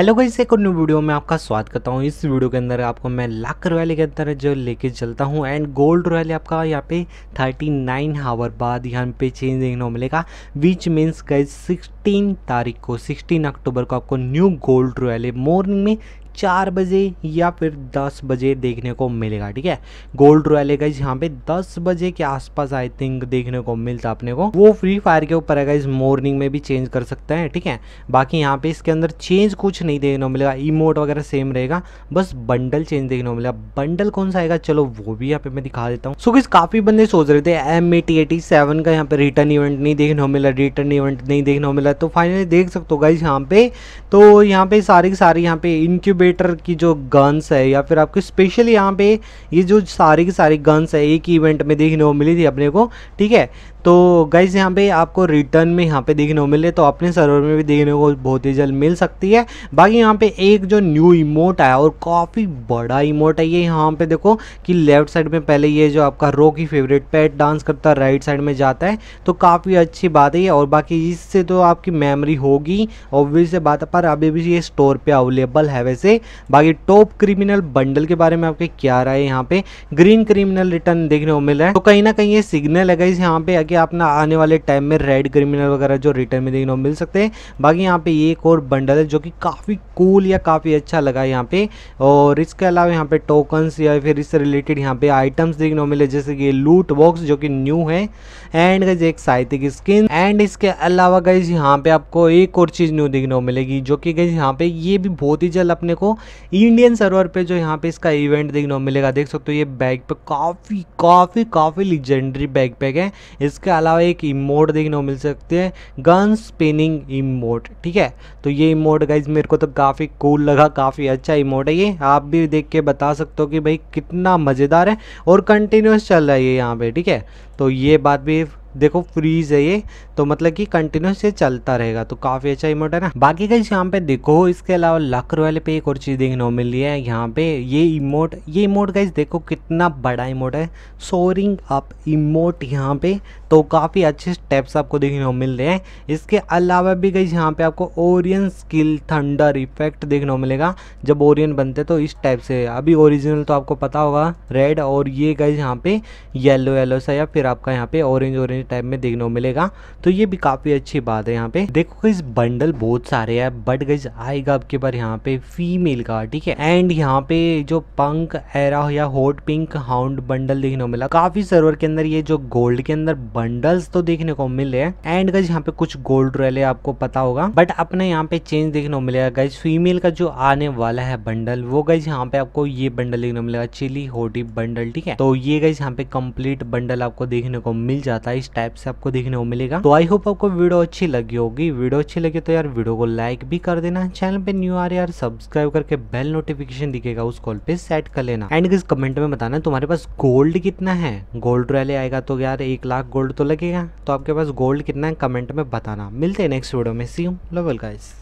hello guys एक और new video में आपका स्वागत करता हूँ इस वीडियो के अंदर आपको मैं लाख रॉयल के अंदर जो लेके चलता हूँ एंड गोल्ड रॉयली आपका यहाँ पे 39 नाइन हावर बाद यहाँ पे चेंज देखने को मिलेगा विच मीन्स गाइस 16 तारीख को 16 अक्टूबर को आपको न्यू गोल्ड रॉयली मॉर्निंग में चार बजे या फिर दस बजे देखने को मिलेगा ठीक है गोल्ड रॉयल है गाइज यहाँ पे दस बजे के आसपास आई थिंक देखने को मिलता अपने को वो फ्री फायर के ऊपर है गाइज मॉर्निंग में भी चेंज कर सकते हैं ठीक है बाकी यहाँ पे इसके अंदर चेंज कुछ नहीं देखने को मिलेगा इमोट वगैरह सेम रहेगा बस बंडल चेंज देखने को मिलेगा बंडल कौन सा आएगा चलो वो भी यहाँ पे मैं दिखा देता हूँ सो so, काफी बंदे सोच रहे थे M A T eighty seven का यहाँ पे रिटर्न इवेंट नहीं देखने को मिला रिटर्न इवेंट नहीं देखने को मिला तो फाइनली देख सकते हो गाइज यहाँ पे तो यहाँ पे सारी सारी यहाँ पे इनक्यूबेट इनक्यूबेटर की जो गन्स है या फिर आपको स्पेशली यहाँ पे ये जो सारी की सारी गन्स है एक इवेंट में देखने को मिली थी अपने को ठीक है तो गाइज़ यहाँ पे आपको रिटर्न में यहाँ पे देखने को मिले तो अपने सर्वर में भी देखने को बहुत ही जल्द मिल सकती है बाकी यहाँ पे एक जो न्यू इमोट आया और काफ़ी बड़ा इमोट है ये यहाँ पे देखो कि लेफ्ट साइड में पहले ये जो आपका रो की फेवरेट पेट डांस करता है राइट साइड में जाता है तो काफ़ी अच्छी बात है और बाकी इससे तो आपकी मेमरी होगी ऑब्वियस से बात पर अभी भी ये स्टोर पर अवेलेबल है वैसे बाकी टॉप क्रिमिनल बंडल के बारे में आपके क्या राय है यहाँ पे ग्रीन क्रिमिनल रिटर्न देखने को मिल रहा है तो कहीं ना कहीं ये सिग्नल है गाइज यहाँ पे कि आप ना आने वाले टाइम में रेड क्रिमिनल वगैरह जो रिटर्न में देखने को मिल सकते हैं बाकी यहाँ पे ये एक और बंडल है जो कि काफ़ी कूल या काफ़ी अच्छा लगा यहाँ पे और इसके अलावा यहाँ पे टोकन्स या फिर इससे रिलेटेड यहाँ पे आइटम्स देखने को मिले जैसे कि लूट बॉक्स जो कि न्यू है एंड गज एक साहित्य की स्किन एंड इसके अलावा गज यहाँ पे आपको एक और चीज़ न्यू देखने को मिलेगी जो कि गज यहाँ पे ये भी बहुत ही जल्द अपने को इंडियन सर्वर पर जो यहाँ पे इसका इवेंट देखने को मिलेगा देख सकते हो ये बैग पे काफ़ी काफ़ी काफ़ी लिजेंडरी बैग पैक है इसके इसके अलावा एक इमोट देखने को मिल सकते हैं गन स्पिनिंग इमोट ठीक है तो ये इमोट गाइज मेरे को तो काफ़ी कूल लगा काफ़ी अच्छा इमोट है ये आप भी देख के बता सकते हो कि भाई कितना मज़ेदार है और कंटिन्यूस चल रहा है ये यहाँ पर ठीक है तो ये बात भी देखो फ्रीज है ये तो मतलब कि कंटिन्यूस ये चलता रहेगा तो काफ़ी अच्छा इमोट है ना बाकी कहीं यहाँ पे देखो इसके अलावा लकर वाले पे एक और चीज़ देखने को मिल रही है यहाँ पे ये इमोट ये इमोट गाइज देखो कितना बड़ा इमोट है सोरिंग अप इमोट यहाँ पे तो काफ़ी अच्छे स्टेप्स आपको देखने को मिल रहे हैं इसके अलावा भी गई यहाँ पे आपको ओरियन स्किल थंडर इफेक्ट देखने को मिलेगा जब ओरियन बनते तो इस टाइप से अभी ओरिजिनल तो आपको पता होगा रेड और ये गई यहाँ पे येलो येलो सा या फिर आपका यहाँ पे ऑरेंज ऑरेंज टाइप में देखने को मिलेगा तो ये भी काफ़ी अच्छी बात है यहाँ पे देखो इस बंडल बहुत सारे है बट गज आएगा आपके पास यहाँ पे फीमेल का ठीक है एंड यहाँ पे जो पंक एरा या हॉट पिंक हाउंड बंडल देखने को मिला काफी सर्वर के अंदर ये जो गोल्ड के अंदर बंडल्स तो देखने को मिले हैं एंड गज यहाँ पे कुछ गोल्ड रैले आपको पता होगा बट अपने यहाँ पे चेंज देखने को मिलेगा गज फीमेल का जो आने वाला है बंडल वो गज यहाँ पे आपको ये बंडल देखने को मिलेगा चिली होटी बंडल ठीक है तो ये गज यहाँ पे कंप्लीट बंडल आपको देखने को मिल जाता है इस टाइप से आपको देखने को मिलेगा तो आई होप आपको वीडियो अच्छी लगी होगी वीडियो अच्छी लगी तो यार वीडियो को लाइक भी कर देना चैनल पे न्यू आ रहे यार सब्सक्राइब करके बेल नोटिफिकेशन दिखेगा उस कॉल पे सेट कर लेना एंड किस कमेंट में बताना तुम्हारे पास गोल्ड कितना है गोल्ड रैली आएगा तो यार एक लाख गोल्ड तो लगेगा तो आपके पास गोल्ड कितना है कमेंट में बताना मिलते हैं नेक्स्ट वीडियो में सी यू लवल गाइस